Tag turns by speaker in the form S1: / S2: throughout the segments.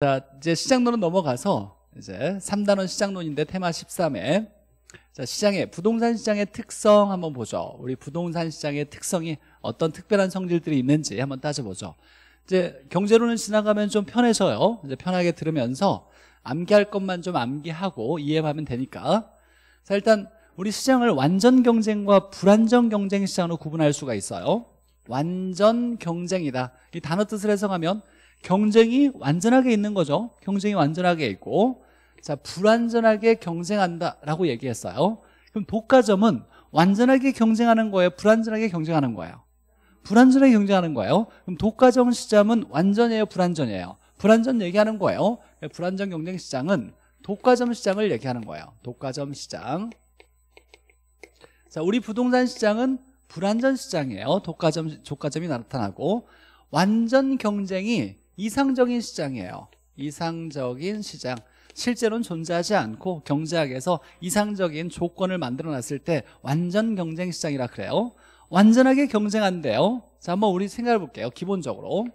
S1: 자, 이제 시장론은 넘어가서 이제 3단원 시장론인데 테마 13에 자, 시장의 부동산 시장의 특성 한번 보죠. 우리 부동산 시장의 특성이 어떤 특별한 성질들이 있는지 한번 따져보죠. 이제 경제론은 지나가면 좀 편해서요. 이제 편하게 들으면서 암기할 것만 좀 암기하고 이해하면 되니까. 자, 일단 우리 시장을 완전 경쟁과 불안정 경쟁 시장으로 구분할 수가 있어요. 완전 경쟁이다. 이 단어 뜻을 해석하면 경쟁이 완전하게 있는 거죠. 경쟁이 완전하게 있고 자 불완전하게 경쟁한다라고 얘기했어요. 그럼 독과점은 완전하게 경쟁하는 거예요? 불완전하게 경쟁하는 거예요? 불완전하게 경쟁하는 거예요. 그럼 독과점 시장은 완전해요? 불완전해요? 불완전 얘기하는 거예요. 불완전 경쟁 시장은 독과점 시장을 얘기하는 거예요. 독과점 시장. 자, 우리 부동산 시장은 불완전 시장이에요. 독과점, 독과점이 나타나고 완전 경쟁이 이상적인 시장이에요 이상적인 시장 실제로는 존재하지 않고 경제학에서 이상적인 조건을 만들어 놨을 때 완전 경쟁 시장이라 그래요 완전하게 경쟁 한대요자 한번 우리 생각해 볼게요 기본적으로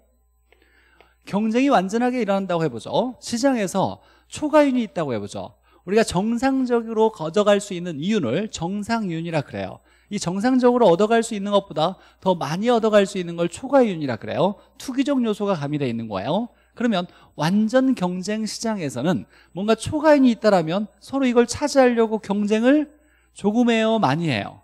S1: 경쟁이 완전하게 일어난다고 해보죠 시장에서 초과인이 있다고 해보죠 우리가 정상적으로 거저갈 수 있는 이윤을 정상이윤이라 그래요 이 정상적으로 얻어갈 수 있는 것보다 더 많이 얻어갈 수 있는 걸 초과이윤이라 그래요 투기적 요소가 가미되어 있는 거예요 그러면 완전 경쟁 시장에서는 뭔가 초과이윤이 있다라면 서로 이걸 차지하려고 경쟁을 조금 해요 많이 해요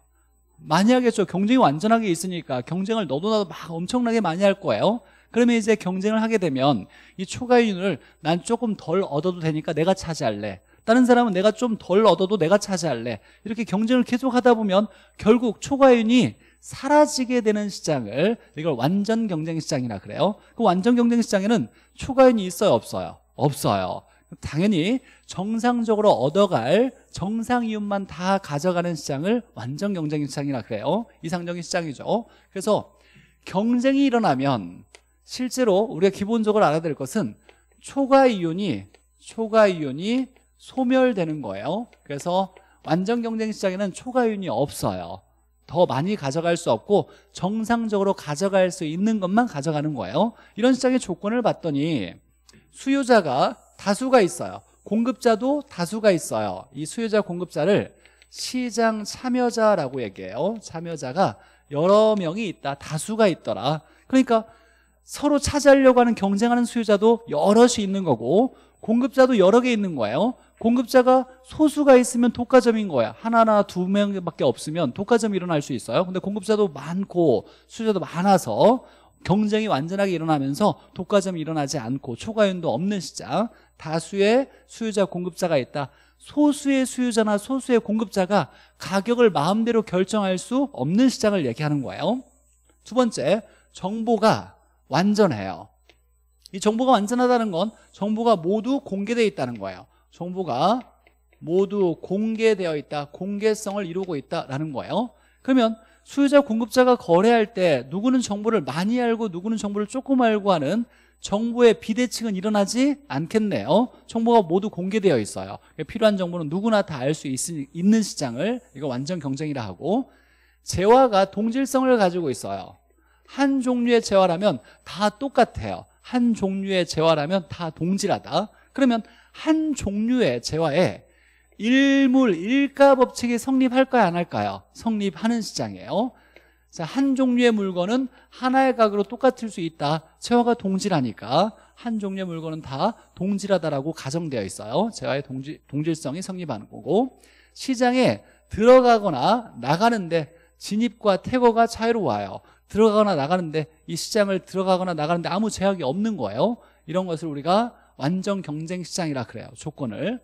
S1: 많이 하겠죠 경쟁이 완전하게 있으니까 경쟁을 너도 나도 막 엄청나게 많이 할 거예요 그러면 이제 경쟁을 하게 되면 이 초과이윤을 난 조금 덜 얻어도 되니까 내가 차지할래 다른 사람은 내가 좀 덜 얻어도 내가 차지할래 이렇게 경쟁을 계속하다 보면 결국 초과윤이 사라지게 되는 시장을 이걸 완전 경쟁 시장이라 그래요 그 완전 경쟁 시장에는 초과윤이 있어요 없어요 없어요 당연히 정상적으로 얻어갈 정상 이윤만 다 가져가는 시장을 완전 경쟁 시장이라 그래요 이상적인 시장이죠 그래서 경쟁이 일어나면 실제로 우리가 기본적으로 알아야 될 것은 초과 이윤이 초과 이윤이 소멸되는 거예요 그래서 완전 경쟁 시장에는 초과윤이 없어요 더 많이 가져갈 수 없고 정상적으로 가져갈 수 있는 것만 가져가는 거예요 이런 시장의 조건을 봤더니 수요자가 다수가 있어요 공급자도 다수가 있어요 이 수요자 공급자를 시장 참여자라고 얘기해요 참여자가 여러 명이 있다 다수가 있더라 그러니까 서로 차지하려고 하는 경쟁하는 수요자도 여럿이 있는 거고 공급자도 여러 개 있는 거예요 공급자가 소수가 있으면 독과점인 거야 하나나 두 명밖에 없으면 독과점이 일어날 수 있어요 근데 공급자도 많고 수요자도 많아서 경쟁이 완전하게 일어나면서 독과점이 일어나지 않고 초과율도 없는 시장 다수의 수요자 공급자가 있다 소수의 수요자나 소수의 공급자가 가격을 마음대로 결정할 수 없는 시장을 얘기하는 거예요 두 번째 정보가 완전해요 이 정보가 완전하다는 건 정보가 모두 공개되어 있다는 거예요 정보가 모두 공개되어 있다 공개성을 이루고 있다라는 거예요 그러면 수요자 공급자가 거래할 때 누구는 정보를 많이 알고 누구는 정보를 조금 알고 하는 정보의 비대칭은 일어나지 않겠네요 정보가 모두 공개되어 있어요 필요한 정보는 누구나 다 알 수 있는 시장을 이거 완전 경쟁이라 하고 재화가 동질성을 가지고 있어요 한 종류의 재화라면 다 똑같아요 한 종류의 재화라면 다 동질하다 그러면 한 종류의 재화에 일물 일가 법칙이 성립할까요 안 할까요? 성립하는 시장이에요 자, 한 종류의 물건은 하나의 가격으로 똑같을 수 있다 재화가 동질하니까 한 종류의 물건은 다 동질하다라고 가정되어 있어요 재화의 동질, 동질성이 성립하는 거고 시장에 들어가거나 나가는데 진입과 태거가 자유로워요 들어가거나 나가는데 이 시장을 들어가거나 나가는데 아무 제약이 없는 거예요 이런 것을 우리가 완전 경쟁 시장이라 그래요 조건을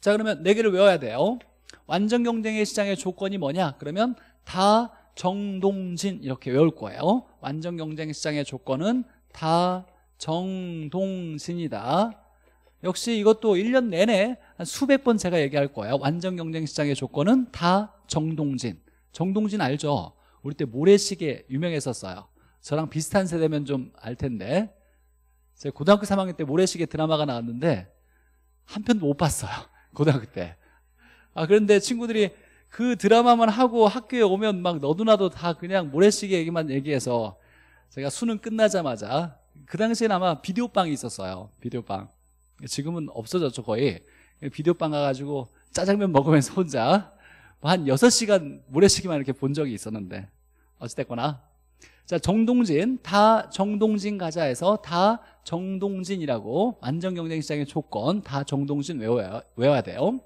S1: 자 그러면 네 개를 외워야 돼요 완전 경쟁의 시장의 조건이 뭐냐 그러면 다 정동진 이렇게 외울 거예요 완전 경쟁 시장의 조건은 다 정동진이다 역시 이것도 1년 내내 한 수백 번 제가 얘기할 거예요 완전 경쟁 시장의 조건은 다 정동진 정동진 알죠? 우리 때 모래시계 유명했었어요 저랑 비슷한 세대면 좀 알 텐데 제가 고등학교 3학년 때 모래시계 드라마가 나왔는데 한 편도 못 봤어요. 고등학교 때. 아, 그런데 친구들이 그 드라마만 하고 학교에 오면 막 너도나도 다 그냥 모래시계 얘기만 얘기해서 제가 수능 끝나자마자 그 당시엔 아마 비디오방이 있었어요. 비디오방. 지금은 없어졌죠, 거의. 비디오방 가가지고 짜장면 먹으면서 혼자 뭐 한 6시간 모래시계만 이렇게 본 적이 있었는데. 어찌됐거나. 자, 정동진. 다 정동진 가자에서 다 정동진이라고 안전경쟁 시장의 조건 다 정동진 외워야, 외워야 돼요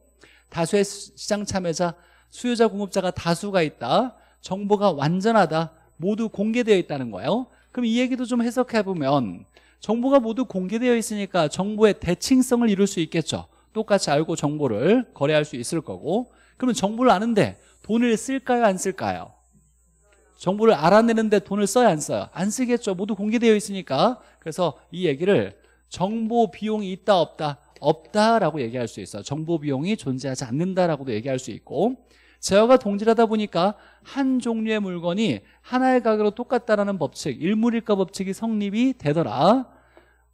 S1: 다수의 시장 참여자 수요자 공급자가 다수가 있다 정보가 완전하다 모두 공개되어 있다는 거예요 그럼 이 얘기도 좀 해석해보면 정보가 모두 공개되어 있으니까 정보의 대칭성을 이룰 수 있겠죠 똑같이 알고 정보를 거래할 수 있을 거고 그러면 정보를 아는데 돈을 쓸까요 안 쓸까요 정보를 알아내는데 돈을 써야 안 써요? 안 쓰겠죠. 모두 공개되어 있으니까. 그래서 이 얘기를 정보 비용이 있다 없다 없다라고 얘기할 수 있어요. 정보 비용이 존재하지 않는다라고도 얘기할 수 있고 재화가 동질하다 보니까 한 종류의 물건이 하나의 가격으로 똑같다라는 법칙, 일물일가 법칙이 성립이 되더라.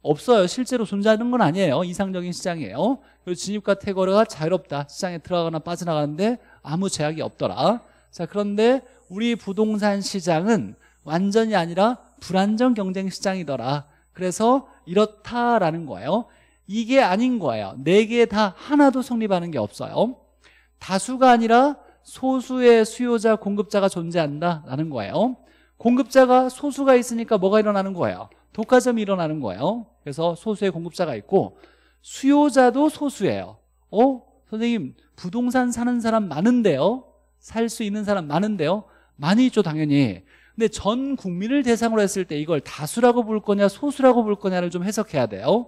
S1: 없어요. 실제로 존재하는 건 아니에요. 이상적인 시장이에요. 그리고 진입과 태거가 자유롭다. 시장에 들어가거나 빠져나가는데 아무 제약이 없더라. 자, 그런데 우리 부동산 시장은 완전히 아니라 불안정 경쟁 시장이더라 그래서 이렇다라는 거예요 이게 아닌 거예요 네 개 다 하나도 성립하는 게 없어요 다수가 아니라 소수의 수요자 공급자가 존재한다라는 거예요 공급자가 소수가 있으니까 뭐가 일어나는 거예요 독과점이 일어나는 거예요 그래서 소수의 공급자가 있고 수요자도 소수예요 어? 선생님 부동산 사는 사람 많은데요 살 수 있는 사람 많은데요 많이 있죠 당연히 근데 전 국민을 대상으로 했을 때 이걸 다수라고 볼 거냐 소수라고 볼 거냐를 좀 해석해야 돼요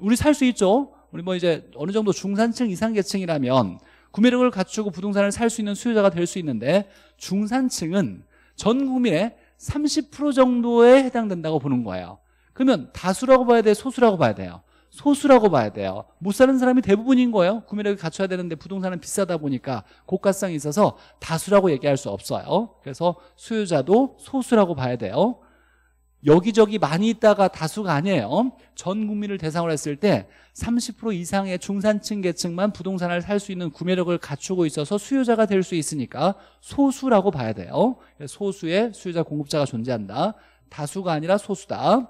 S1: 우리 살 수 있죠 우리 뭐 이제 어느 정도 중산층 이상 계층이라면 구매력을 갖추고 부동산을 살 수 있는 수요자가 될 수 있는데 중산층은 전 국민의 30% 정도에 해당된다고 보는 거예요 그러면 다수라고 봐야 돼 소수라고 봐야 돼요 소수라고 봐야 돼요. 못 사는 사람이 대부분인 거예요. 구매력이 갖춰야 되는데 부동산은 비싸다 보니까 고가성이 있어서 다수라고 얘기할 수 없어요. 그래서 수요자도 소수라고 봐야 돼요. 여기저기 많이 있다가 다수가 아니에요. 전 국민을 대상으로 했을 때 30% 이상의 중산층 계층만 부동산을 살 수 있는 구매력을 갖추고 있어서 수요자가 될 수 있으니까 소수라고 봐야 돼요. 소수의 수요자 공급자가 존재한다. 다수가 아니라 소수다.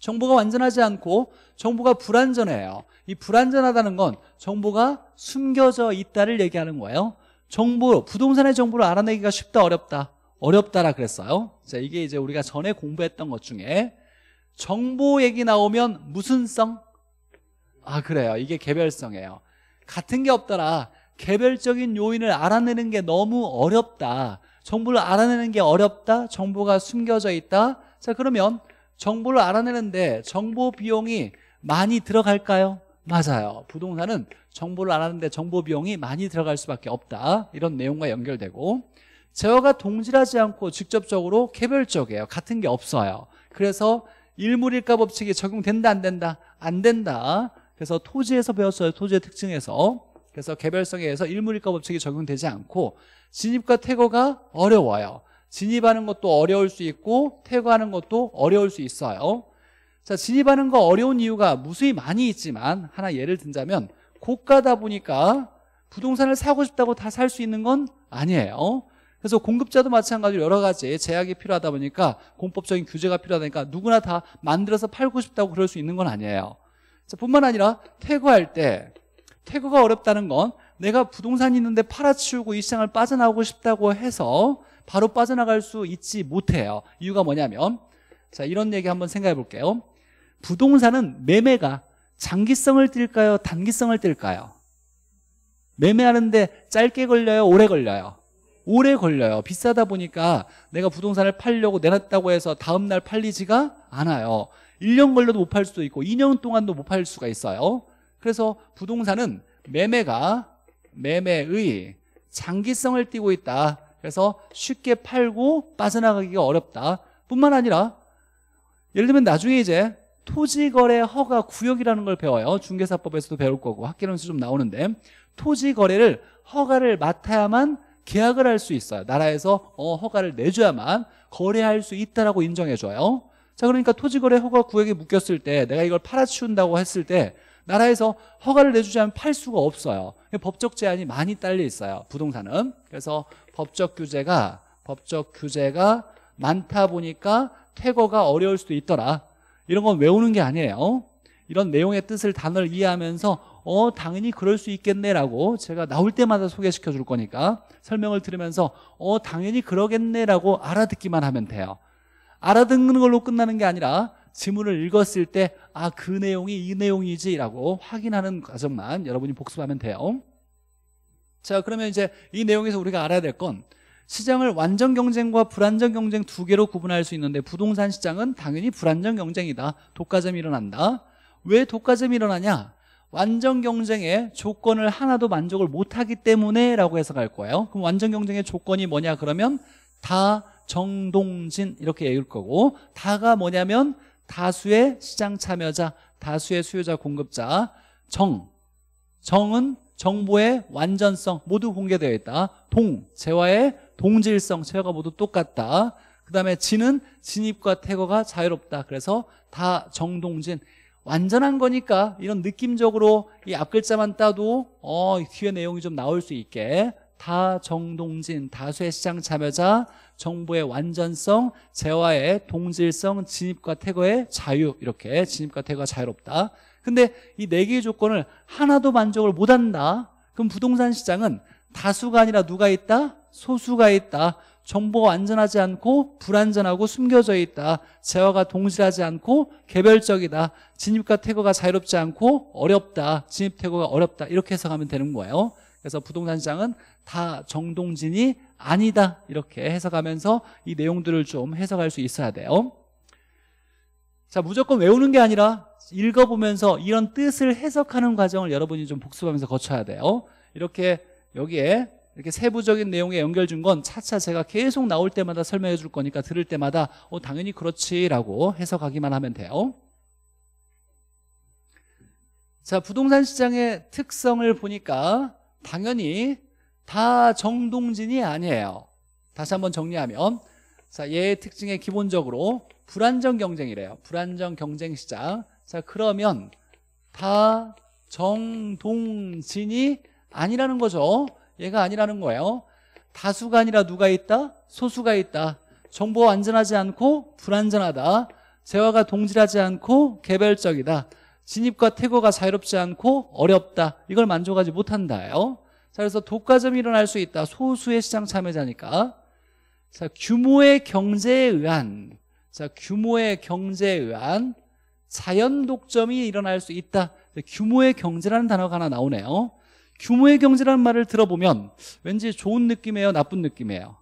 S1: 정보가 완전하지 않고 정보가 불완전해요 이 불완전하다는 건 정보가 숨겨져 있다를 얘기하는 거예요 정보 부동산의 정보를 알아내기가 쉽다 어렵다 어렵다라 그랬어요 자 이게 이제 우리가 전에 공부했던 것 중에 정보 얘기 나오면 무슨 성? 아 그래요 이게 개별성이에요 같은 게 없더라 개별적인 요인을 알아내는 게 너무 어렵다 정보를 알아내는 게 어렵다 정보가 숨겨져 있다 자 그러면 정보를 알아내는데 정보 비용이 많이 들어갈까요? 맞아요. 부동산은 정보를 알아내는데 정보 비용이 많이 들어갈 수밖에 없다. 이런 내용과 연결되고 재화가 동질하지 않고 직접적으로 개별적이에요. 같은 게 없어요. 그래서 일물일가 법칙이 적용된다 안 된다? 안 된다. 그래서 토지에서 배웠어요. 토지의 특징에서. 그래서 개별성에 의해서 일물일가 법칙이 적용되지 않고 진입과 퇴거가 어려워요. 진입하는 것도 어려울 수 있고 퇴거하는 것도 어려울 수 있어요 자 진입하는 거 어려운 이유가 무수히 많이 있지만 하나 예를 든다면 고가다 보니까 부동산을 사고 싶다고 다 살 수 있는 건 아니에요 그래서 공급자도 마찬가지로 여러 가지 제약이 필요하다 보니까 공법적인 규제가 필요하다니까 누구나 다 만들어서 팔고 싶다고 그럴 수 있는 건 아니에요 자, 뿐만 아니라 퇴거할 때 퇴거가 어렵다는 건 내가 부동산이 있는데 팔아치우고 이 시장을 빠져나오고 싶다고 해서 바로 빠져나갈 수 있지 못해요 이유가 뭐냐면 자 이런 얘기 한번 생각해 볼게요 부동산은 매매가 장기성을 띨까요 단기성을 띨까요 매매하는데 짧게 걸려요 오래 걸려요 오래 걸려요 비싸다 보니까 내가 부동산을 팔려고 내놨다고 해서 다음날 팔리지가 않아요 1년 걸려도 못 팔 수도 있고 2년 동안도 못 팔 수가 있어요 그래서 부동산은 매매가 매매의 장기성을 띄고 있다 그래서 쉽게 팔고 빠져나가기가 어렵다 뿐만 아니라 예를 들면 나중에 이제 토지거래 허가 구역이라는 걸 배워요 중개사법에서도 배울 거고 학계론에서 좀 나오는데 토지거래를 허가를 맡아야만 계약을 할 수 있어요 나라에서 어, 허가를 내줘야만 거래할 수 있다라고 인정해줘요 자 그러니까 토지거래 허가 구역에 묶였을 때 내가 이걸 팔아치운다고 했을 때 나라에서 허가를 내주지 않으면 팔 수가 없어요 법적 제한이 많이 딸려 있어요 부동산은 그래서 법적 규제가 법적 규제가 많다 보니까 퇴거가 어려울 수도 있더라 이런 건 외우는 게 아니에요 이런 내용의 뜻을 단어를 이해하면서 어 당연히 그럴 수 있겠네라고 제가 나올 때마다 소개시켜 줄 거니까 설명을 들으면서 어 당연히 그러겠네라고 알아듣기만 하면 돼요 알아듣는 걸로 끝나는 게 아니라 지문을 읽었을 때 아 그 내용이 이 내용이지 라고 확인하는 과정만 여러분이 복습하면 돼요 자 그러면 이제 이 내용에서 우리가 알아야 될 건 시장을 완전 경쟁과 불안정 경쟁 두 개로 구분할 수 있는데 부동산 시장은 당연히 불안정 경쟁이다 독과점이 일어난다 왜 독과점이 일어나냐 완전 경쟁의 조건을 하나도 만족을 못하기 때문에 라고 해석할 거예요 그럼 완전 경쟁의 조건이 뭐냐 그러면 다 정동진 이렇게 읽을 거고 다가 뭐냐면 다수의 시장 참여자, 다수의 수요자 공급자 정, 정은 정보의 완전성 모두 공개되어 있다 동, 재화의 동질성, 재화가 모두 똑같다 그 다음에 진은 진입과 태거가 자유롭다 그래서 다 정동진 완전한 거니까 이런 느낌적으로 이 앞글자만 따도 어 뒤에 내용이 좀 나올 수 있게 다정동진, 다수의 시장 참여자, 정보의 완전성, 재화의 동질성, 진입과 태거의 자유 이렇게 진입과 태거가 자유롭다 근데 이 네 개의 조건을 하나도 만족을 못한다 그럼 부동산 시장은 다수가 아니라 누가 있다? 소수가 있다 정보가 완전하지 않고 불완전하고 숨겨져 있다 재화가 동질하지 않고 개별적이다 진입과 태거가 자유롭지 않고 어렵다 진입 태거가 어렵다 이렇게 해석하면 되는 거예요 그래서 부동산 시장은 다 정동진이 아니다 이렇게 해석하면서 이 내용들을 좀 해석할 수 있어야 돼요 자 무조건 외우는 게 아니라 읽어보면서 이런 뜻을 해석하는 과정을 여러분이 좀 복습하면서 거쳐야 돼요 이렇게 여기에 이렇게 세부적인 내용에 연결 준 건 차차 제가 계속 나올 때마다 설명해 줄 거니까 들을 때마다 어, 당연히 그렇지라고 해석하기만 하면 돼요 자 부동산 시장의 특성을 보니까 당연히 다 정동진이 아니에요 다시 한번 정리하면 자 얘의 특징에 기본적으로 불안정 경쟁이래요 불안정 경쟁 시장 자 그러면 다 정동진이 아니라는 거죠 얘가 아니라는 거예요 다수가 아니라 누가 있다? 소수가 있다 정보가 안전하지 않고 불안전하다 재화가 동질하지 않고 개별적이다 진입과 퇴거가 자유롭지 않고 어렵다 이걸 만족하지 못한다요 자, 그래서 독과점이 일어날 수 있다. 소수의 시장 참여자니까. 자, 규모의 경제에 의한, 자, 규모의 경제에 의한 자연 독점이 일어날 수 있다. 규모의 경제라는 단어가 하나 나오네요. 규모의 경제라는 말을 들어보면 왠지 좋은 느낌이에요? 나쁜 느낌이에요?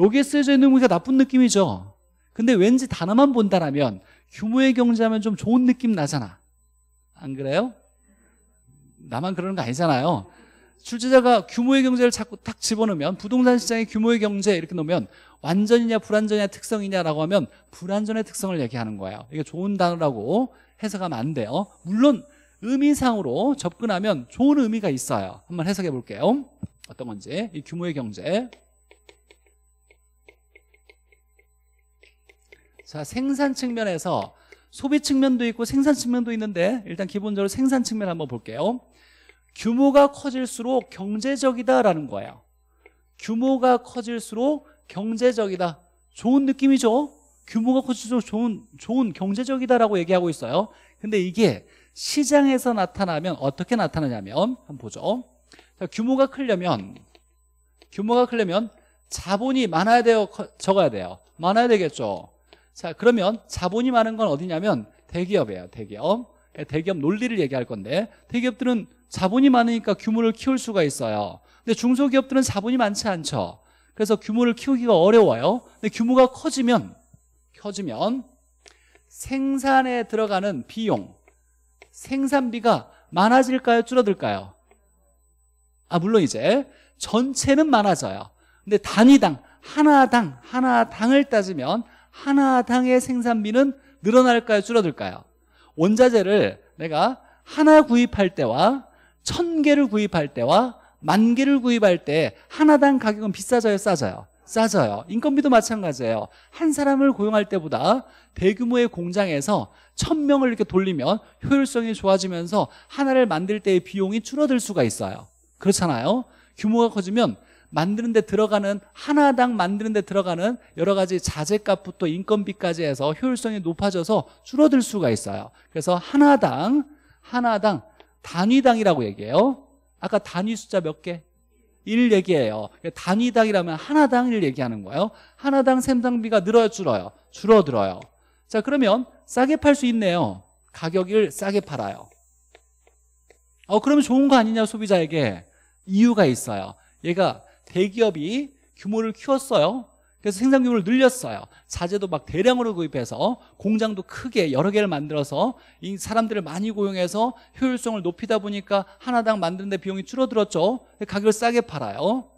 S1: 여기에 쓰여져 있는 우리가 나쁜 느낌이죠. 근데 왠지 단어만 본다라면 규모의 경제하면 좀 좋은 느낌 나잖아. 안 그래요? 나만 그러는 거 아니잖아요. 출제자가 규모의 경제를 자꾸 딱 집어넣으면 부동산 시장의 규모의 경제 이렇게 놓으면 완전이냐 불완전이냐 특성이냐라고 하면 불완전의 특성을 얘기하는 거예요 이게 좋은 단어라고 해석하면 안 돼요 물론 의미상으로 접근하면 좋은 의미가 있어요 한번 해석해 볼게요 어떤 건지 이 규모의 경제 자 생산 측면에서 소비 측면도 있고 생산 측면도 있는데 일단 기본적으로 생산 측면 한번 볼게요 규모가 커질수록 경제적이다라는 거예요 규모가 커질수록 경제적이다 좋은 느낌이죠 규모가 커질수록 좋은, 좋은 경제적이다라고 얘기하고 있어요 근데 이게 시장에서 나타나면 어떻게 나타나냐면 한번 보죠 자, 규모가 크려면 규모가 크려면 자본이 많아야 돼요 적어야 돼요 많아야 되겠죠 자 그러면 자본이 많은 건 어디냐면 대기업이에요 대기업 대기업 논리를 얘기할 건데 대기업들은 자본이 많으니까 규모를 키울 수가 있어요 근데 중소기업들은 자본이 많지 않죠 그래서 규모를 키우기가 어려워요 근데 규모가 커지면 커지면 생산에 들어가는 비용 생산비가 많아질까요 줄어들까요 아 물론 이제 전체는 많아져요 근데 단위당 하나당 하나당을 따지면 하나당의 생산비는 늘어날까요 줄어들까요 원자재를 내가 하나 구입할 때와 천 개를 구입할 때와 만 개를 구입할 때 하나당 가격은 비싸져요 싸져요 싸져요 인건비도 마찬가지예요 한 사람을 고용할 때보다 대규모의 공장에서 천 명을 이렇게 돌리면 효율성이 좋아지면서 하나를 만들 때의 비용이 줄어들 수가 있어요 그렇잖아요 규모가 커지면 만드는 데 들어가는 하나당 만드는 데 들어가는 여러 가지 자재값부터 인건비까지 해서 효율성이 높아져서 줄어들 수가 있어요 그래서 하나당 하나당 단위당이라고 얘기해요 아까 단위 숫자 몇 개? 1 얘기해요 단위당이라면 하나당 1 얘기하는 거예요 하나당 샘상비가 늘어요 줄어요? 줄어들어요 자 그러면 싸게 팔 수 있네요 가격을 싸게 팔아요 어 그러면 좋은 거 아니냐 소비자에게 이유가 있어요 얘가 대기업이 규모를 키웠어요. 그래서 생산 규모를 늘렸어요. 자재도 막 대량으로 구입해서 공장도 크게 여러 개를 만들어서 이 사람들을 많이 고용해서 효율성을 높이다 보니까 하나당 만드는데 비용이 줄어들었죠. 가격을 싸게 팔아요.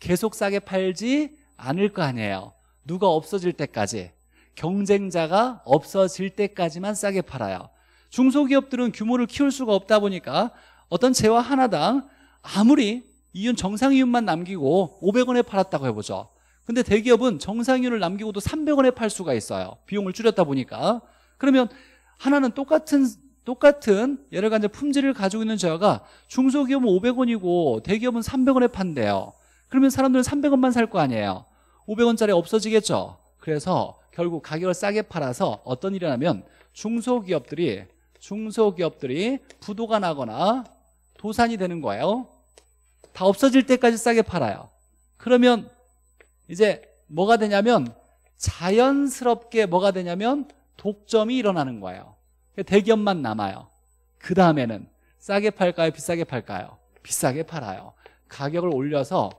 S1: 계속 싸게 팔지 않을 거 아니에요. 누가 없어질 때까지 경쟁자가 없어질 때까지만 싸게 팔아요. 중소기업들은 규모를 키울 수가 없다 보니까 어떤 재화 하나당 아무리 이윤 정상이윤만 남기고 500원에 팔았다고 해보죠 근데 대기업은 정상이윤을 남기고도 300원에 팔 수가 있어요 비용을 줄였다 보니까 그러면 하나는 똑같은 똑같은 여러 가지 품질을 가지고 있는 저가 중소기업은 500원이고 대기업은 300원에 판대요 그러면 사람들은 300원만 살 거 아니에요 500원짜리 없어지겠죠 그래서 결국 가격을 싸게 팔아서 어떤 일이 나면 중소기업들이 중소기업들이 부도가 나거나 도산이 되는 거예요 다 없어질 때까지 싸게 팔아요. 그러면 이제 뭐가 되냐면 자연스럽게 뭐가 되냐면 독점이 일어나는 거예요. 대기업만 남아요. 그 다음에는 싸게 팔까요? 비싸게 팔까요? 비싸게 팔아요. 가격을 올려서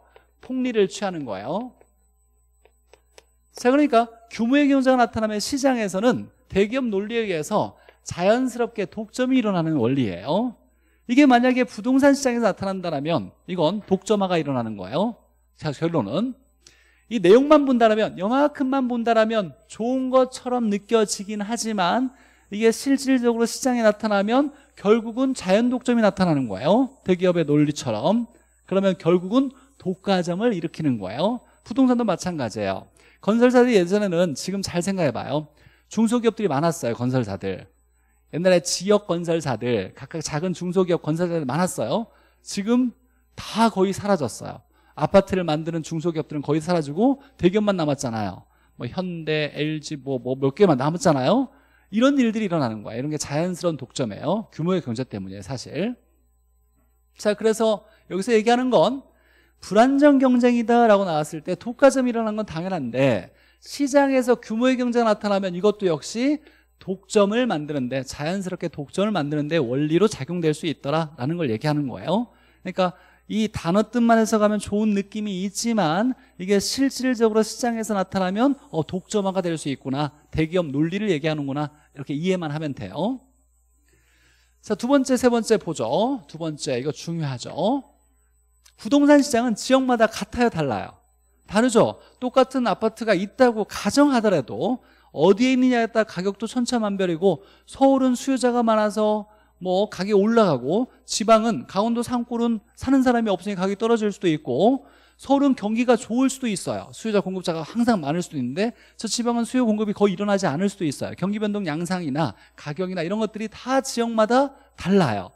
S1: 폭리를 취하는 거예요. 자, 그러니까 규모의 경제가 나타나면 시장에서는 대기업 논리에 의해서 자연스럽게 독점이 일어나는 원리예요. 이게 만약에 부동산 시장에서 나타난다면 이건 독점화가 일어나는 거예요 자 결론은 이 내용만 본다라면 요만큼만 본다라면 좋은 것처럼 느껴지긴 하지만 이게 실질적으로 시장에 나타나면 결국은 자연 독점이 나타나는 거예요 대기업의 논리처럼 그러면 결국은 독과점을 일으키는 거예요 부동산도 마찬가지예요 건설사들이 예전에는 지금 잘 생각해봐요 중소기업들이 많았어요 건설사들 옛날에 지역 건설사들 각각 작은 중소기업 건설사들 많았어요 지금 다 거의 사라졌어요 아파트를 만드는 중소기업들은 거의 사라지고 대기업만 남았잖아요 뭐 현대, LG 뭐몇 뭐 개만 남았잖아요 이런 일들이 일어나는 거야 이런 게 자연스러운 독점이에요 규모의 경제 때문이에요 사실 자 그래서 여기서 얘기하는 건 불안정 경쟁이다라고 나왔을 때 독과점이 일어난 건 당연한데 시장에서 규모의 경제가 나타나면 이것도 역시 독점을 만드는데 자연스럽게 독점을 만드는데 원리로 작용될 수 있더라라는 걸 얘기하는 거예요 그러니까 이 단어 뜻만 해서가면 좋은 느낌이 있지만 이게 실질적으로 시장에서 나타나면 어, 독점화가 될 수 있구나 대기업 논리를 얘기하는구나 이렇게 이해만 하면 돼요 자두 번째 세 번째 보죠 두 번째 이거 중요하죠 부동산 시장은 지역마다 같아요 달라요 다르죠 똑같은 아파트가 있다고 가정하더라도 어디에 있느냐에 따라 가격도 천차만별이고 서울은 수요자가 많아서 뭐 가격이 올라가고 지방은 강원도 산골은 사는 사람이 없으니 가격이 떨어질 수도 있고 서울은 경기가 좋을 수도 있어요 수요자 공급자가 항상 많을 수도 있는데 저 지방은 수요 공급이 거의 일어나지 않을 수도 있어요 경기 변동 양상이나 가격이나 이런 것들이 다 지역마다 달라요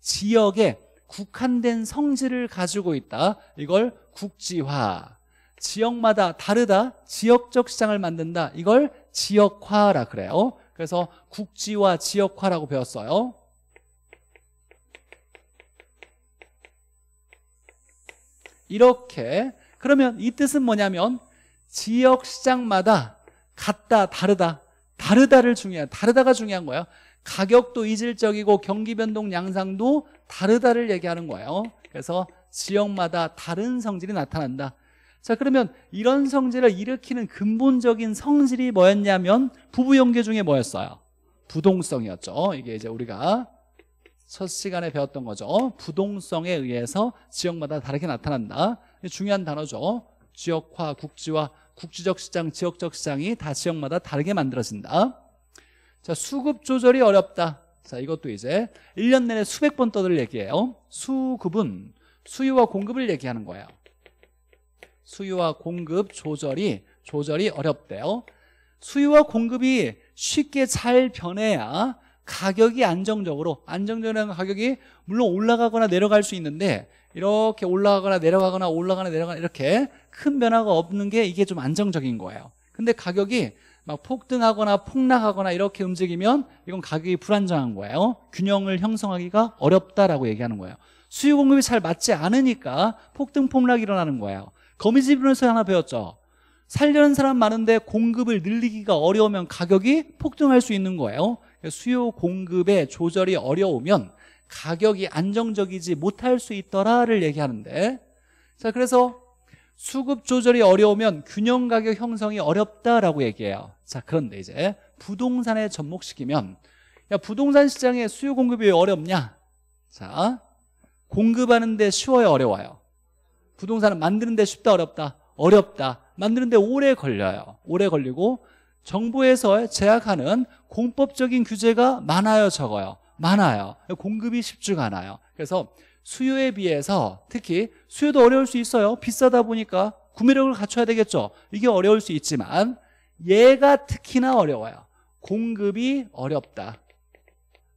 S1: 지역에 국한된 성질을 가지고 있다 이걸 국지화 지역마다 다르다 지역적 시장을 만든다 이걸 지역화라 그래요 그래서 국지화 지역화라고 배웠어요 이렇게 그러면 이 뜻은 뭐냐면 지역 시장마다 같다 다르다 다르다를 중요해 다르다가 중요한 거예요 가격도 이질적이고 경기 변동 양상도 다르다를 얘기하는 거예요 그래서 지역마다 다른 성질이 나타난다 자 그러면 이런 성질을 일으키는 근본적인 성질이 뭐였냐면 부부연계 중에 뭐였어요? 부동성이었죠 이게 이제 우리가 첫 시간에 배웠던 거죠 부동성에 의해서 지역마다 다르게 나타난다 중요한 단어죠 지역화, 국지화, 국지적 시장, 지역적 시장이 다 지역마다 다르게 만들어진다 자 수급 조절이 어렵다 자 이것도 이제 1년 내내 수백 번 떠들 얘기예요 수급은 수요와 공급을 얘기하는 거예요 수요와 공급 조절이 조절이 어렵대요. 수요와 공급이 쉽게 잘 변해야 가격이 안정적으로 안정적인 가격이 물론 올라가거나 내려갈 수 있는데 이렇게 올라가거나 내려가거나 올라가거나 내려가거나 이렇게 큰 변화가 없는 게 이게 좀 안정적인 거예요 근데 가격이 막 폭등하거나 폭락하거나 이렇게 움직이면 이건 가격이 불안정한 거예요 균형을 형성하기가 어렵다라고 얘기하는 거예요 수요 공급이 잘 맞지 않으니까 폭등 폭락이 일어나는 거예요 거미집으로서 하나 배웠죠. 살려는 사람 많은데 공급을 늘리기가 어려우면 가격이 폭등할 수 있는 거예요. 수요 공급의 조절이 어려우면 가격이 안정적이지 못할 수 있더라를 얘기하는데 자 그래서 수급 조절이 어려우면 균형 가격 형성이 어렵다라고 얘기해요. 자 그런데 이제 부동산에 접목시키면 야 부동산 시장의 수요 공급이 어렵냐? 자 공급하는데 쉬워요 어려워요? 부동산을 만드는데 쉽다 어렵다 어렵다 만드는데 오래 걸려요 오래 걸리고 정부에서 제약하는 공법적인 규제가 많아요 적어요 많아요 공급이 쉽지가 않아요 그래서 수요에 비해서 특히 수요도 어려울 수 있어요 비싸다 보니까 구매력을 갖춰야 되겠죠 이게 어려울 수 있지만 얘가 특히나 어려워요 공급이 어렵다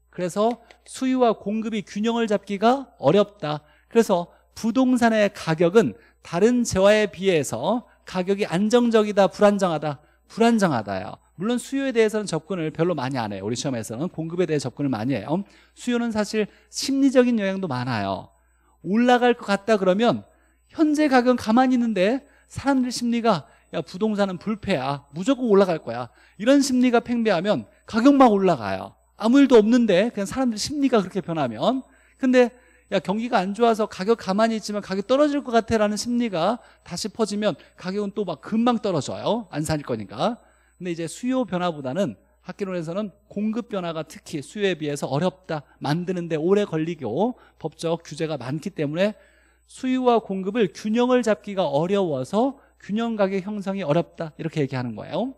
S1: 그래서 수요와 공급이 균형을 잡기가 어렵다 그래서 부동산의 가격은 다른 재화에 비해서 가격이 안정적이다 불안정하다 불안정하다요 물론 수요에 대해서는 접근을 별로 많이 안 해요 우리 시험에서는 공급에 대해 접근을 많이 해요 수요는 사실 심리적인 영향도 많아요 올라갈 것 같다 그러면 현재 가격은 가만히 있는데 사람들 심리가 야 부동산은 불패야 무조건 올라갈 거야 이런 심리가 팽배하면 가격만 올라가요 아무 일도 없는데 그냥 사람들 심리가 그렇게 변하면 근데 야 경기가 안 좋아서 가격 가만히 있지만 가격 떨어질 것 같아라는 심리가 다시 퍼지면 가격은 또 막 금방 떨어져요 안 살 거니까 근데 이제 수요 변화보다는 학기론에서는 공급 변화가 특히 수요에 비해서 어렵다 만드는데 오래 걸리고 법적 규제가 많기 때문에 수요와 공급을 균형을 잡기가 어려워서 균형 가격 형성이 어렵다 이렇게 얘기하는 거예요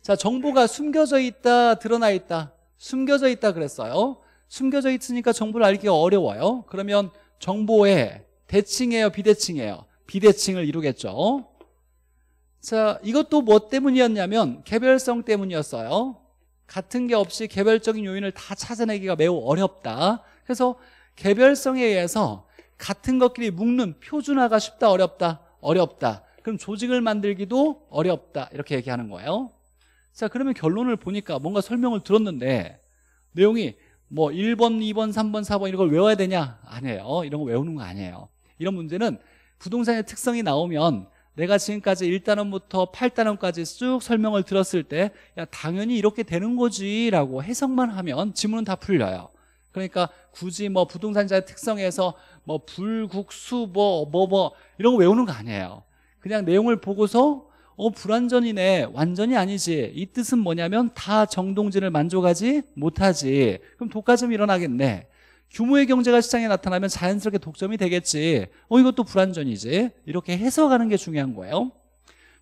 S1: 자 정보가 숨겨져 있다 드러나 있다 숨겨져 있다 그랬어요 숨겨져 있으니까 정보를 알기 가 어려워요. 그러면 정보에 대칭이에요, 비대칭이에요. 비대칭을 이루겠죠. 자, 이것도 뭐 때문이었냐면 개별성 때문이었어요. 같은 게 없이 개별적인 요인을 다 찾아내기가 매우 어렵다. 그래서 개별성에 의해서 같은 것끼리 묶는 표준화가 쉽다, 어렵다, 어렵다. 그럼 조직을 만들기도 어렵다. 이렇게 얘기하는 거예요. 자, 그러면 결론을 보니까 뭔가 설명을 들었는데 내용이 뭐 1번, 2번, 3번, 4번 이런 걸 외워야 되냐? 아니에요. 어, 이런 거 외우는 거 아니에요. 이런 문제는 부동산의 특성이 나오면 내가 지금까지 1단원부터 8단원까지 쭉 설명을 들었을 때야 당연히 이렇게 되는 거지 라고 해석만 하면 지문은 다 풀려요 그러니까 굳이 뭐 부동산자의 특성에서 뭐 불국수 뭐 뭐뭐 뭐, 뭐 이런 거 외우는 거 아니에요 그냥 내용을 보고서 어 불완전이네 완전이 아니지 이 뜻은 뭐냐면 다 정동진을 만족하지 못하지 그럼 독과점이 일어나겠네 규모의 경제가 시장에 나타나면 자연스럽게 독점이 되겠지 어 이것도 불완전이지 이렇게 해석하는 게 중요한 거예요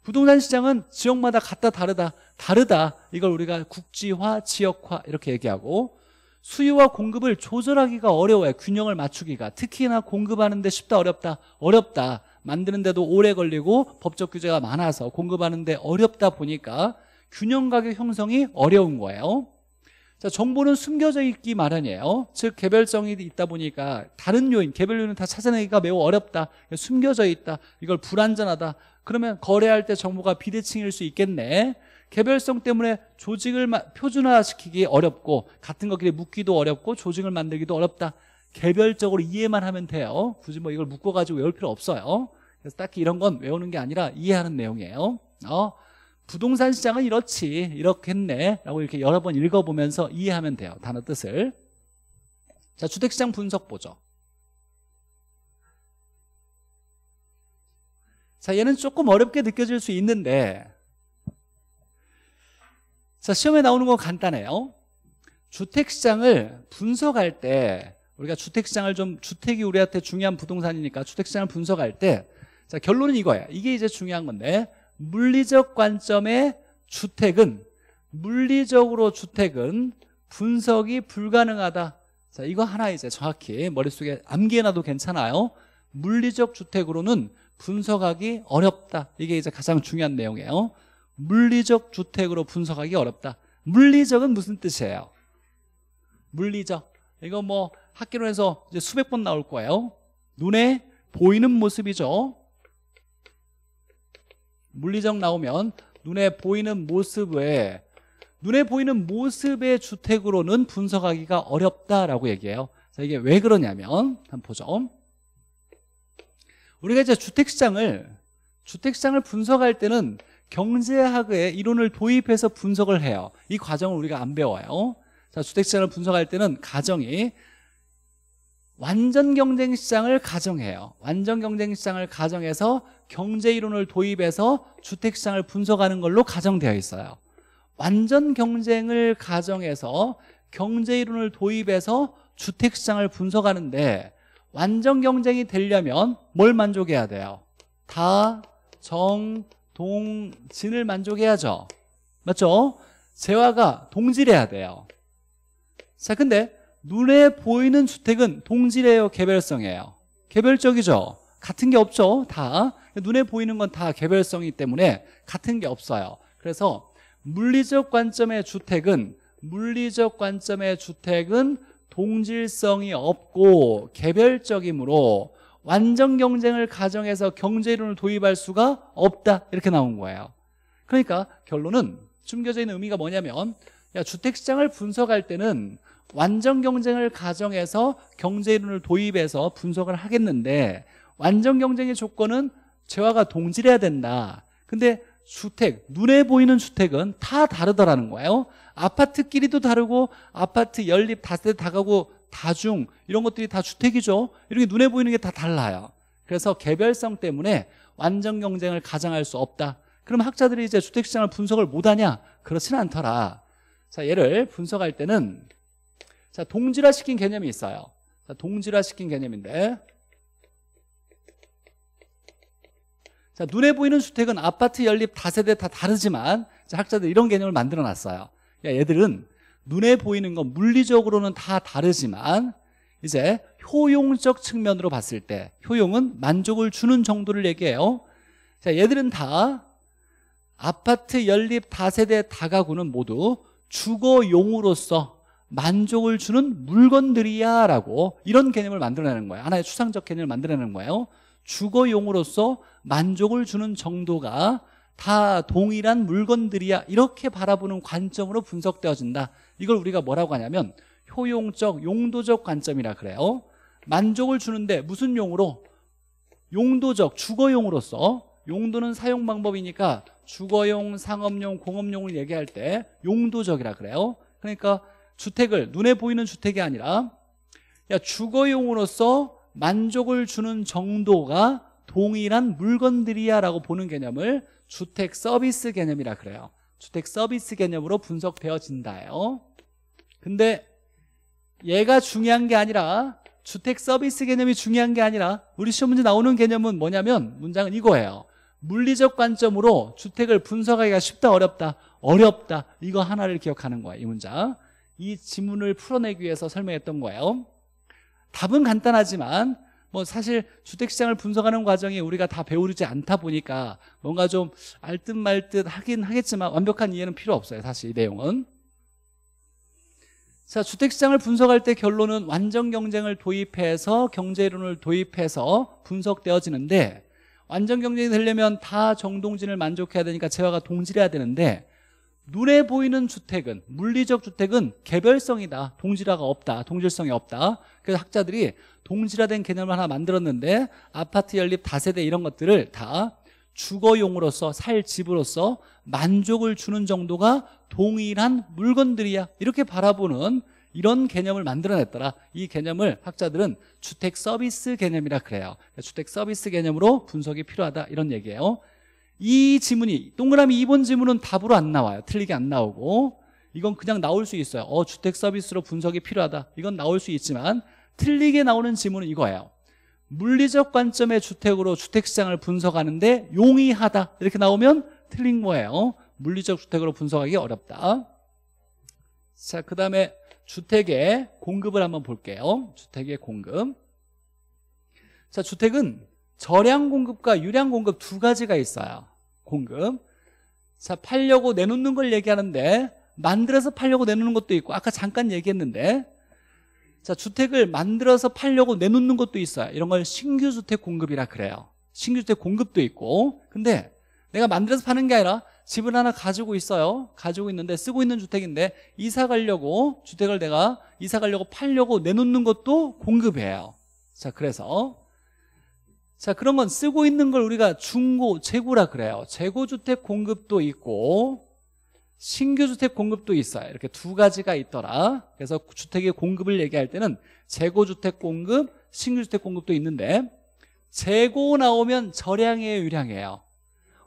S1: 부동산 시장은 지역마다 같다 다르다 다르다 이걸 우리가 국지화 지역화 이렇게 얘기하고 수요와 공급을 조절하기가 어려워요 균형을 맞추기가 특히나 공급하는데 쉽다 어렵다 어렵다 만드는데도 오래 걸리고 법적 규제가 많아서 공급하는데 어렵다 보니까 균형 가격 형성이 어려운 거예요. 자, 정보는 숨겨져 있기 마련이에요. 즉 개별성이 있다 보니까 다른 요인, 개별 요인은 다 찾아내기가 매우 어렵다. 숨겨져 있다. 이걸 불안전하다. 그러면 거래할 때 정보가 비대칭일 수 있겠네. 개별성 때문에 조직을 표준화시키기 어렵고 같은 것끼리 묶기도 어렵고 조직을 만들기도 어렵다. 개별적으로 이해만 하면 돼요 굳이 뭐 이걸 묶어가지고 외울 필요 없어요 그래서 딱히 이런 건 외우는 게 아니라 이해하는 내용이에요 어, 부동산 시장은 이렇지 이렇겠네 라고 이렇게 여러 번 읽어보면서 이해하면 돼요 단어 뜻을 자 주택시장 분석 보죠 자 얘는 조금 어렵게 느껴질 수 있는데 자 시험에 나오는 건 간단해요 주택시장을 분석할 때 우리가 주택 시장을 좀 주택이 우리한테 중요한 부동산이니까 주택 시장을 분석할 때 자, 결론은 이거야. 이게 이제 중요한 건데 물리적 관점의 주택은 물리적으로 주택은 분석이 불가능하다. 자, 이거 하나 이제 정확히 머릿속에 암기해놔도 괜찮아요. 물리적 주택으로는 분석하기 어렵다. 이게 이제 가장 중요한 내용이에요. 물리적 주택으로 분석하기 어렵다. 물리적은 무슨 뜻이에요? 물리적. 이건뭐학기로해서 이제 수백 번 나올 거예요. 눈에 보이는 모습이죠. 물리적 나오면 눈에 보이는 모습 외에 눈에 보이는 모습의 주택으로는 분석하기가 어렵다라고 얘기해요. 자, 이게 왜 그러냐면 한번 보죠. 우리가 이제 주택 시장을 주택 시장을 분석할 때는 경제학의 이론을 도입해서 분석을 해요. 이 과정을 우리가 안 배워요. 자, 주택시장을 분석할 때는 가정이 완전 경쟁 시장을 가정해요. 완전 경쟁 시장을 가정해서 경제 이론을 도입해서 주택 시장을 분석하는 걸로 가정되어 있어요. 완전 경쟁을 가정해서 경제 이론을 도입해서 주택 시장을 분석하는데 완전 경쟁이 되려면 뭘 만족해야 돼요? 다, 정, 동, 진을 만족해야죠. 맞죠? 재화가 동질해야 돼요. 자, 근데 눈에 보이는 주택은 동질이에요? 개별성이에요? 개별적이죠? 같은 게 없죠? 다. 눈에 보이는 건 다 개별성이기 때문에 같은 게 없어요. 그래서 물리적 관점의 주택은 물리적 관점의 주택은 동질성이 없고 개별적이므로 완전 경쟁을 가정해서 경제이론을 도입할 수가 없다 이렇게 나온 거예요 그러니까 결론은 숨겨져 있는 의미가 뭐냐면 야 주택시장을 분석할 때는 완전 경쟁을 가정해서 경제이론을 도입해서 분석을 하겠는데 완전 경쟁의 조건은 재화가 동질해야 된다 근데 주택, 눈에 보이는 주택은 다다르더라는 거예요 아파트끼리도 다르고 아파트 연립 다세대 다가구 다중 이런 것들이 다 주택이죠 이렇게 눈에 보이는 게 다 달라요 그래서 개별성 때문에 완전 경쟁을 가정할수 없다 그럼 학자들이 이제 주택시장을 분석을 못하냐? 그렇진 않더라 자 얘를 분석할 때는 자, 동질화시킨 개념이 있어요. 자, 동질화시킨 개념인데. 자, 눈에 보이는 주택은 아파트 연립 다세대 다 다르지만 자, 학자들 이런 개념을 만들어 놨어요. 야, 얘들은 눈에 보이는 건 물리적으로는 다 다르지만 이제 효용적 측면으로 봤을 때 효용은 만족을 주는 정도를 얘기해요. 자, 얘들은 다 아파트 연립 다세대 다가구는 모두 주거용으로서 만족을 주는 물건들이야 라고 이런 개념을 만들어내는 거예요 하나의 추상적 개념을 만들어내는 거예요 주거용으로서 만족을 주는 정도가 다 동일한 물건들이야 이렇게 바라보는 관점으로 분석되어진다 이걸 우리가 뭐라고 하냐면 효용적 용도적 관점이라 그래요 만족을 주는데 무슨 용으로 용도적 주거용으로서 용도는 사용 방법이니까 주거용 상업용 공업용을 얘기할 때 용도적이라 그래요 그러니까 주택을 눈에 보이는 주택이 아니라 야, 주거용으로서 만족을 주는 정도가 동일한 물건들이야 라고 보는 개념을 주택 서비스 개념이라 그래요 주택 서비스 개념으로 분석되어진다요 근데 얘가 중요한 게 아니라 주택 서비스 개념이 중요한 게 아니라 우리 시험 문제 나오는 개념은 뭐냐면 문장은 이거예요 물리적 관점으로 주택을 분석하기가 쉽다 어렵다 어렵다 이거 하나를 기억하는 거야 이 문장 이 지문을 풀어내기 위해서 설명했던 거예요 답은 간단하지만 뭐 사실 주택시장을 분석하는 과정에 우리가 다 배우지 않다 보니까 뭔가 좀 알듯말듯 하긴 하겠지만 완벽한 이해는 필요 없어요 사실 이 내용은 자 주택시장을 분석할 때 결론은 완전 경쟁을 도입해서 경제론을 도입해서 분석되어지는데 완전 경쟁이 되려면 다 정동진을 만족해야 되니까 재화가 동질해야 되는데 눈에 보이는 주택은 물리적 주택은 개별성이다 동질화가 없다 동질성이 없다 그래서 학자들이 동질화된 개념을 하나 만들었는데 아파트 연립 다세대 이런 것들을 다 주거용으로서 살 집으로서 만족을 주는 정도가 동일한 물건들이야 이렇게 바라보는 이런 개념을 만들어냈더라 이 개념을 학자들은 주택 서비스 개념이라 그래요 주택 서비스 개념으로 분석이 필요하다 이런 얘기예요 이 지문이 동그라미 2번 지문은 답으로 안 나와요 틀리게 안 나오고 이건 그냥 나올 수 있어요 어 주택 서비스로 분석이 필요하다 이건 나올 수 있지만 틀리게 나오는 지문은 이거예요 물리적 관점의 주택으로 주택시장을 분석하는데 용이하다 이렇게 나오면 틀린 거예요 물리적 주택으로 분석하기 어렵다 자그 다음에 주택의 공급을 한번 볼게요 주택의 공급 자 주택은 저량 공급과 유량 공급 두 가지가 있어요 공급 자 팔려고 내놓는 걸 얘기하는데 만들어서 팔려고 내놓는 것도 있고 아까 잠깐 얘기했는데 자 주택을 만들어서 팔려고 내놓는 것도 있어요 이런 걸 신규주택 공급이라 그래요 신규주택 공급도 있고 근데 내가 만들어서 파는 게 아니라 집을 하나 가지고 있어요 가지고 있는데 쓰고 있는 주택인데 이사 가려고 주택을 내가 이사 가려고 팔려고 내놓는 것도 공급이에요 자 그래서 자, 그러면 쓰고 있는 걸 우리가 중고, 재고라 그래요. 재고주택 공급도 있고, 신규주택 공급도 있어요. 이렇게 두 가지가 있더라. 그래서 주택의 공급을 얘기할 때는 재고주택 공급, 신규주택 공급도 있는데, 재고 나오면 절량이에요 유량이에요?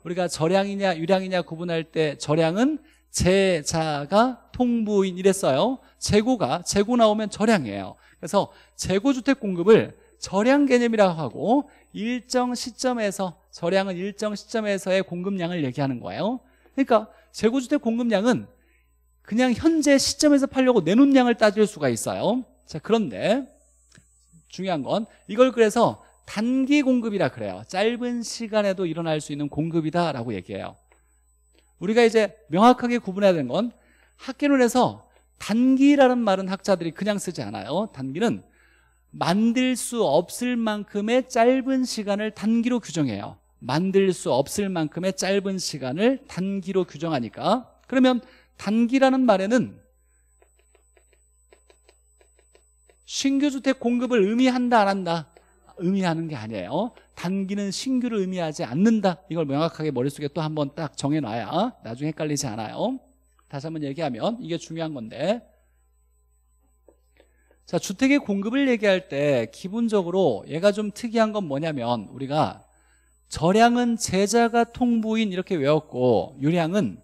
S1: 우리가 절량이냐 유량이냐 구분할 때절량은 재자가 통부인 이랬어요. 재고가, 재고 나오면 절량이에요 그래서 재고주택 공급을 절량 개념이라고 하고 일정 시점에서 절량은 일정 시점에서의 공급량을 얘기하는 거예요 그러니까 재고주택 공급량은 그냥 현재 시점에서 팔려고 내놓은 양을 따질 수가 있어요 자 그런데 중요한 건 이걸 그래서 단기 공급이라 그래요 짧은 시간에도 일어날 수 있는 공급이다라고 얘기해요 우리가 이제 명확하게 구분해야 되는 건 학계론에서 단기라는 말은 학자들이 그냥 쓰지 않아요 단기는 만들 수 없을 만큼의 짧은 시간을 단기로 규정해요 만들 수 없을 만큼의 짧은 시간을 단기로 규정하니까 그러면 단기라는 말에는 신규주택 공급을 의미한다 안 한다 의미하는 게 아니에요 단기는 신규를 의미하지 않는다 이걸 명확하게 머릿속에 또 한 번 딱 정해놔야 나중에 헷갈리지 않아요 다시 한 번 얘기하면 이게 중요한 건데 자, 주택의 공급을 얘기할 때 기본적으로 얘가 좀 특이한 건 뭐냐면 우리가 저량은 제자가 통부인 이렇게 외웠고 유량은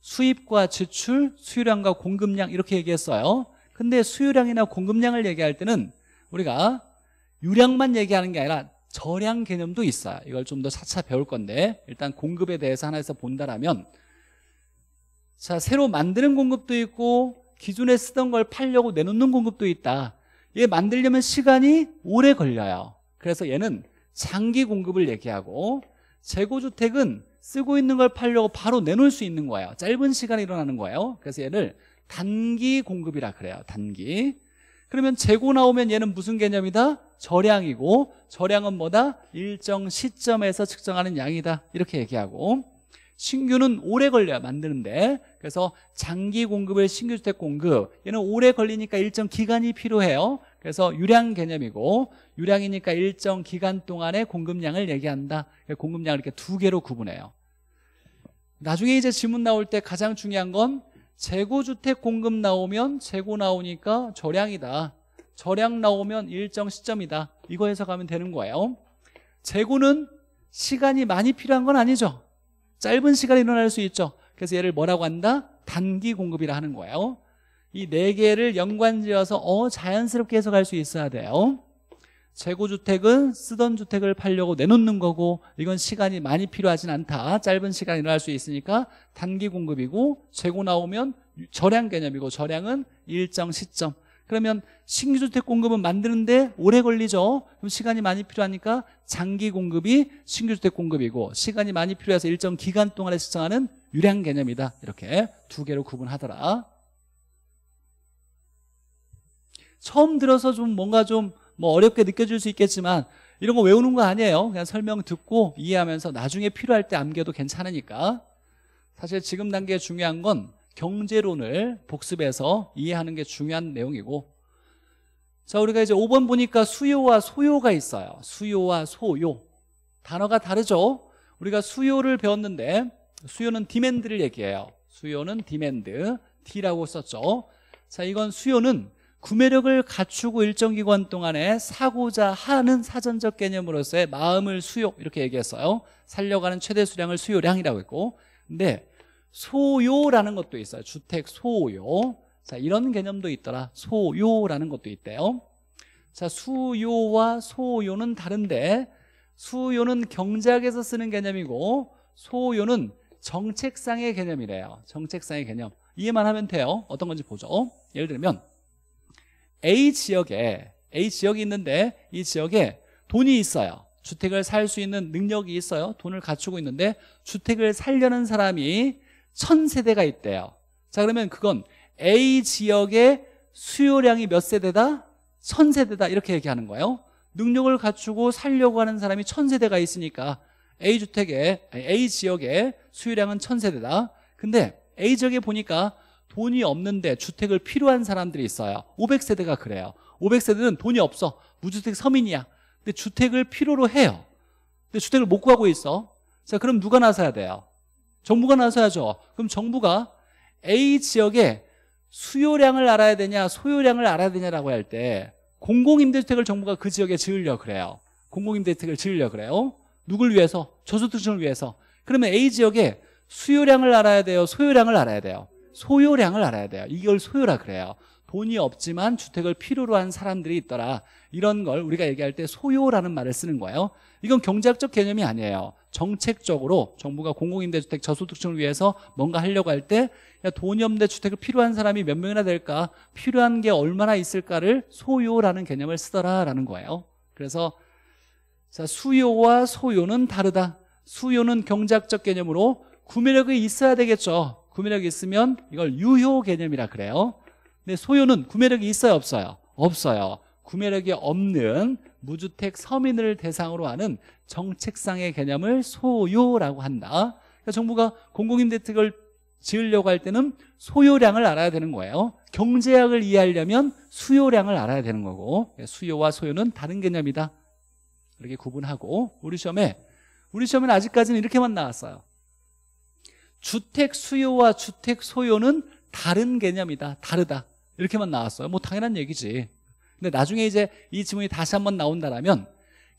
S1: 수입과 지출, 수요량과 공급량 이렇게 얘기했어요. 근데 수요량이나 공급량을 얘기할 때는 우리가 유량만 얘기하는 게 아니라 저량 개념도 있어요. 이걸 좀 더 차차 배울 건데 일단 공급에 대해서 하나에서 본다라면 자 새로 만드는 공급도 있고 기존에 쓰던 걸 팔려고 내놓는 공급도 있다 얘 만들려면 시간이 오래 걸려요 그래서 얘는 장기 공급을 얘기하고 재고주택은 쓰고 있는 걸 팔려고 바로 내놓을 수 있는 거예요 짧은 시간에 일어나는 거예요 그래서 얘를 단기 공급이라 그래요 단기 그러면 재고 나오면 얘는 무슨 개념이다? 절량이고절량은 뭐다? 일정 시점에서 측정하는 양이다 이렇게 얘기하고 신규는 오래 걸려요 만드는데 그래서 장기 공급의 신규 주택 공급 얘는 오래 걸리니까 일정 기간이 필요해요 그래서 유량 개념이고 유량이니까 일정 기간 동안의 공급량을 얘기한다 공급량을 이렇게 두 개로 구분해요 나중에 이제 지문 나올 때 가장 중요한 건 재고주택 공급 나오면 재고 나오니까 저량이다 저량 나오면 일정 시점이다 이거 해서가면 되는 거예요 재고는 시간이 많이 필요한 건 아니죠 짧은 시간에 일어날 수 있죠 그래서 얘를 뭐라고 한다? 단기 공급이라 하는 거예요 이 네 개를 연관지어서 어 자연스럽게 해석할 수 있어야 돼요 재고주택은 쓰던 주택을 팔려고 내놓는 거고 이건 시간이 많이 필요하진 않다 짧은 시간에 일어날 수 있으니까 단기 공급이고 재고 나오면 절량 개념이고 절량은 일정 시점 그러면 신규주택 공급은 만드는데 오래 걸리죠 그럼 시간이 많이 필요하니까 장기 공급이 신규주택 공급이고 시간이 많이 필요해서 일정 기간 동안에 수정하는 유량 개념이다 이렇게 두 개로 구분하더라 처음 들어서 좀 뭔가 좀 뭐 어렵게 느껴질 수 있겠지만 이런 거 외우는 거 아니에요 그냥 설명 듣고 이해하면서 나중에 필요할 때 암기해도 괜찮으니까 사실 지금 단계에 중요한 건 경제론을 복습해서 이해하는 게 중요한 내용이고 자 우리가 이제 5번 보니까 수요와 소요가 있어요 수요와 소요 단어가 다르죠 우리가 수요를 배웠는데 수요는 디맨드를 얘기해요 수요는 디맨드 T라고 썼죠 자 이건 수요는 구매력을 갖추고 일정 기간 동안에 사고자 하는 사전적 개념으로서의 마음을 수요 이렇게 얘기했어요 살려가는 최대 수량을 수요량이라고 했고 근데 소요라는 것도 있어요. 주택 소요. 자, 이런 개념도 있더라. 소요라는 것도 있대요. 자, 수요와 소요는 다른데 수요는 경제학에서 쓰는 개념이고 소요는 정책상의 개념이래요. 정책상의 개념. 이해만 하면 돼요. 어떤 건지 보죠. 예를 들면 A 지역에 A 지역이 있는데 이 지역에 돈이 있어요. 주택을 살 수 있는 능력이 있어요. 돈을 갖추고 있는데 주택을 살려는 사람이 1000세대가 있대요 자 그러면 그건 A 지역의 수요량이 몇 세대다? 1000세대다 이렇게 얘기하는 거예요 능력을 갖추고 살려고 하는 사람이 1000세대가 있으니까 A주택에 A 지역의 수요량은 1000세대다 근데 A 지역에 보니까 돈이 없는데 주택을 필요한 사람들이 있어요 500세대가 그래요 500세대는 돈이 없어 무주택 서민이야 근데 주택을 필요로 해요 근데 주택을 못 구하고 있어 자 그럼 누가 나서야 돼요? 정부가 나서야죠. 그럼 정부가 A 지역의 수요량을 알아야 되냐 소요량을 알아야 되냐라고 할 때 공공임대주택을 정부가 그 지역에 지으려 그래요. 공공임대주택을 지으려 그래요. 누굴 위해서? 저소득층을 위해서. 그러면 A 지역에 수요량을 알아야 돼요. 소요량을 알아야 돼요. 소요량을 알아야 돼요. 이걸 소요라 그래요. 돈이 없지만 주택을 필요로 한 사람들이 있더라 이런 걸 우리가 얘기할 때 소요라는 말을 쓰는 거예요 이건 경제학적 개념이 아니에요 정책적으로 정부가 공공임대주택 저소득층을 위해서 뭔가 하려고 할 때 돈이 없는데 주택을 필요한 사람이 몇 명이나 될까 필요한 게 얼마나 있을까를 소요라는 개념을 쓰더라라는 거예요 그래서 자, 수요와 소요는 다르다 수요는 경제학적 개념으로 구매력이 있어야 되겠죠 구매력이 있으면 이걸 유효 개념이라 그래요 근데 소유는 구매력이 있어요 없어요? 없어요 구매력이 없는 무주택 서민을 대상으로 하는 정책상의 개념을 소유라고 한다 그러니까 정부가 공공임대택을 지으려고 할 때는 소요량을 알아야 되는 거예요 경제학을 이해하려면 수요량을 알아야 되는 거고 그러니까 수요와 소요는 다른 개념이다 이렇게 구분하고 우리 시험에 우리 시험은 아직까지는 이렇게만 나왔어요 주택 수요와 주택 소요는 다른 개념이다 다르다 이렇게만 나왔어요 뭐 당연한 얘기지 근데 나중에 이제 이 지문이 다시 한번 나온다라면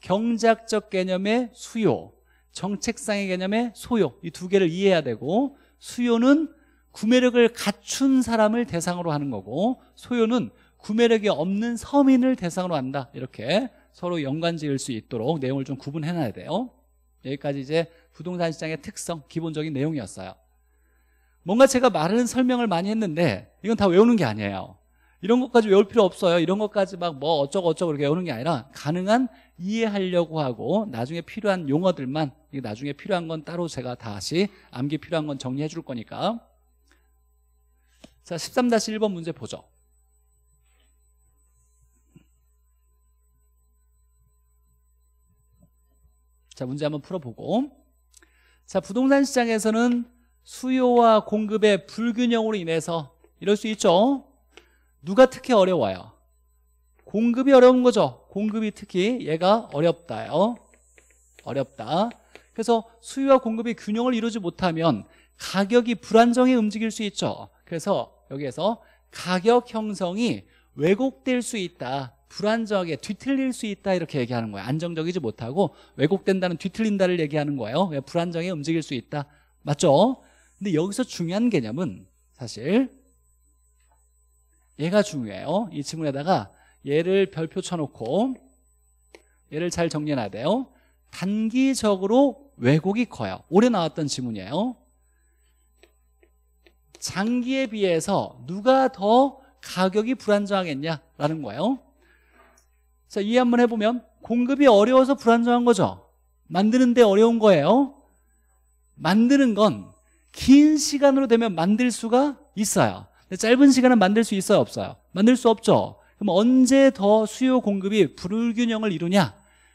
S1: 경제학적 개념의 수요 정책상의 개념의 소요 이 두 개를 이해해야 되고 수요는 구매력을 갖춘 사람을 대상으로 하는 거고 소요는 구매력이 없는 서민을 대상으로 한다 이렇게 서로 연관 지을 수 있도록 내용을 좀 구분해 놔야 돼요 여기까지 이제 부동산 시장의 특성 기본적인 내용이었어요 뭔가 제가 말하는 설명을 많이 했는데 이건 다 외우는 게 아니에요. 이런 것까지 외울 필요 없어요. 이런 것까지 막 뭐 어쩌고어쩌고 이렇게 외우는 게 아니라 가능한 이해하려고 하고 나중에 필요한 용어들만 나중에 필요한 건 따로 제가 다시 암기 필요한 건 정리해 줄 거니까 자 13-1번 문제 보죠. 자 문제 한번 풀어보고 자 부동산 시장에서는 수요와 공급의 불균형으로 인해서 이럴 수 있죠 누가 특히 어려워요 공급이 어려운 거죠 공급이 특히 얘가 어렵다요 어렵다 그래서 수요와 공급이 균형을 이루지 못하면 가격이 불안정해 움직일 수 있죠 그래서 여기에서 가격 형성이 왜곡될 수 있다 불안정하게 뒤틀릴 수 있다 이렇게 얘기하는 거예요 안정적이지 못하고 왜곡된다는 뒤틀린다를 얘기하는 거예요 불안정해 움직일 수 있다 맞죠? 근데 여기서 중요한 개념은 사실 얘가 중요해요. 이질문에다가 얘를 별표 쳐놓고 얘를 잘 정리해놔야 돼요. 단기적으로 왜곡이 커요. 올해 나왔던 지문이에요. 장기에 비해서 누가 더 가격이 불안정하겠냐라는 거예요. 자, 이해 한번 해보면 공급이 어려워서 불안정한 거죠. 만드는데 어려운 거예요. 만드는 건긴 시간으로 되면 만들 수가 있어요 짧은 시간은 만들 수 있어요 없어요 만들 수 없죠 그럼 언제 더 수요 공급이 불균형을 이루냐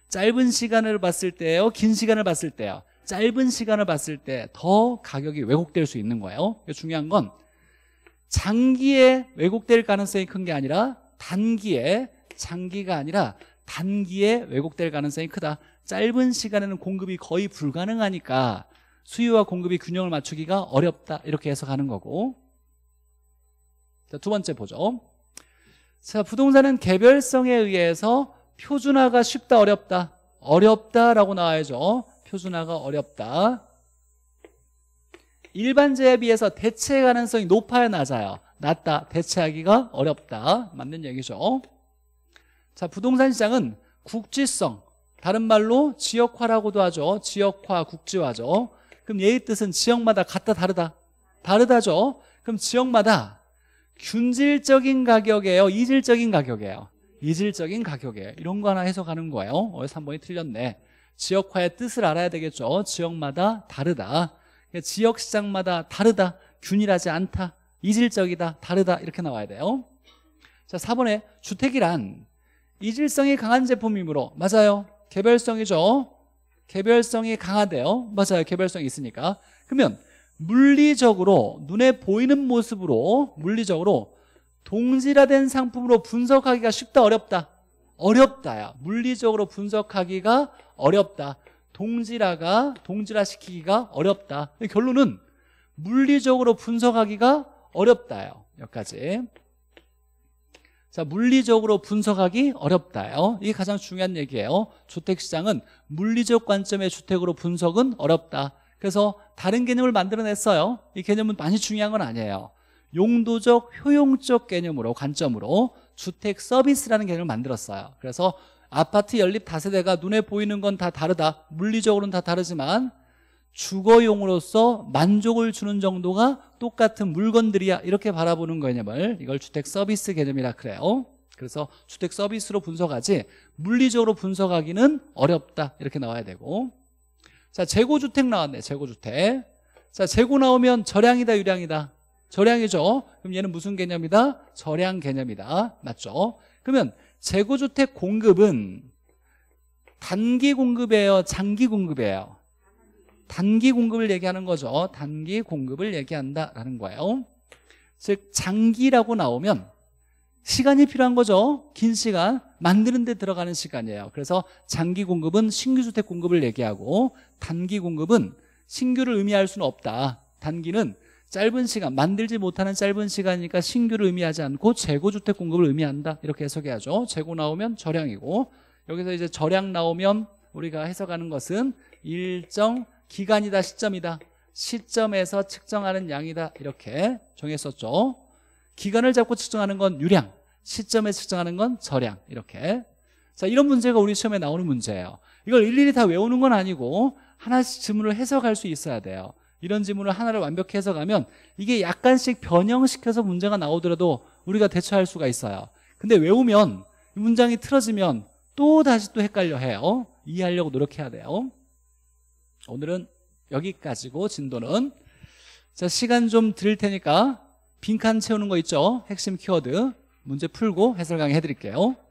S1: 짧은 시간을 봤을 때요 긴 시간을 봤을 때요 짧은 시간을 봤을 때 더 가격이 왜곡될 수 있는 거예요 중요한 건 장기에 왜곡될 가능성이 큰 게 아니라 단기에 장기가 아니라 단기에 왜곡될 가능성이 크다 짧은 시간에는 공급이 거의 불가능하니까 수요와 공급이 균형을 맞추기가 어렵다 이렇게 해서가는 거고 자, 두 번째 보죠 자 부동산은 개별성에 의해서 표준화가 쉽다 어렵다 어렵다라고 나와야죠 표준화가 어렵다 일반재에 비해서 대체 가능성이 높아야 낮아요 낮다 대체하기가 어렵다 맞는 얘기죠 자 부동산 시장은 국지성 다른 말로 지역화라고도 하죠 지역화 국지화죠 그럼 얘의 뜻은 지역마다 같다 다르다 다르다죠 그럼 지역마다 균질적인 가격이에요 이질적인 가격이에요 이질적인 가격이에요 이런 거 하나 해석하는 거예요 어, 3번이 틀렸네 지역화의 뜻을 알아야 되겠죠 지역마다 다르다 지역 시장마다 다르다 균일하지 않다 이질적이다 다르다 이렇게 나와야 돼요 자 4번에 주택이란 이질성이 강한 제품이므로 맞아요 개별성이죠 개별성이 강하대요 맞아요 개별성이 있으니까 그러면 물리적으로 눈에 보이는 모습으로 물리적으로 동질화된 상품으로 분석하기가 쉽다 어렵다 어렵다야 물리적으로 분석하기가 어렵다 동질화가 동질화시키기가 어렵다 결론은 물리적으로 분석하기가 어렵다요 여기까지 자, 물리적으로 분석하기 어렵다요. 이게 가장 중요한 얘기예요. 주택시장은 물리적 관점의 주택으로 분석은 어렵다. 그래서 다른 개념을 만들어냈어요. 이 개념은 많이 중요한 건 아니에요. 용도적, 효용적 개념으로, 관점으로 주택 서비스라는 개념을 만들었어요. 그래서 아파트 연립 다세대가 눈에 보이는 건 다 다르다. 물리적으로는 다 다르지만 주거용으로서 만족을 주는 정도가 똑같은 물건들이야 이렇게 바라보는 거냐 말 이걸 주택 서비스 개념이라 그래요 그래서 주택 서비스로 분석하지 물리적으로 분석하기는 어렵다 이렇게 나와야 되고 자 재고주택 나왔네 재고주택 자 재고 나오면 절량이다 유량이다 절량이죠 그럼 얘는 무슨 개념이다 절량 개념이다 맞죠 그러면 재고주택 공급은 단기 공급이에요 장기 공급이에요 단기 공급을 얘기하는 거죠 단기 공급을 얘기한다라는 거예요 즉 장기라고 나오면 시간이 필요한 거죠 긴 시간 만드는 데 들어가는 시간이에요 그래서 장기 공급은 신규 주택 공급을 얘기하고 단기 공급은 신규를 의미할 수는 없다 단기는 짧은 시간 만들지 못하는 짧은 시간이니까 신규를 의미하지 않고 재고주택 공급을 의미한다 이렇게 해석해야죠 재고 나오면 저량이고 여기서 이제 저량 나오면 우리가 해석하는 것은 일정 기간이다 시점이다 시점에서 측정하는 양이다 이렇게 정했었죠 기간을 잡고 측정하는 건 유량 시점에 측정하는 건절량 이렇게 자 이런 문제가 우리 시험에 나오는 문제예요 이걸 일일이 다 외우는 건 아니고 하나씩 질문을 해석할 수 있어야 돼요 이런 질문을 하나를 완벽히 해석하면 이게 약간씩 변형시켜서 문제가 나오더라도 우리가 대처할 수가 있어요 근데 외우면 문장이 틀어지면 또 다시 또 헷갈려 해요 이해하려고 노력해야 돼요 오늘은 여기까지고 진도는 자 시간 좀 드릴 테니까 빈칸 채우는 거 있죠? 핵심 키워드 문제 풀고 해설 강의 해드릴게요